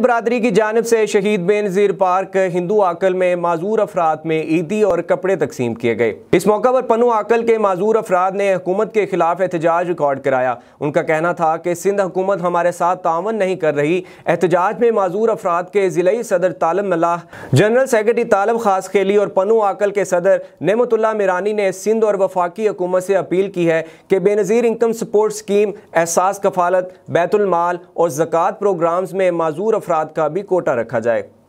बरदरी की जानब से शहीद बेनजीर पार्क हिंदू आकल में माजूर अफराद में ईदी और कपड़े तकसीम किए गए इस मौके पर पनु आकल के माजूर अफराद ने हुकूमत के खिलाफ एहतजाज रिकॉर्ड कराया उनका कहना था कि सिंध हुकूमत हमारे साथ तावन नहीं कर रही एहतजाज में माजूर अफराद के जिले सदर तालम मल्ला जनरल सेक्रेटरी तालम खास खेली और पनु आकल के सदर नमतुल्ला मिरानी ने सिंध और वफाकी हुकूमत से अपील की है कि बेनज़ीर इनकम सपोर्ट स्कीम एहसास कफालत बैतुलमाल और जक़ात प्रोग्राम्स में माजूर अफराद का भी कोटा रखा जाए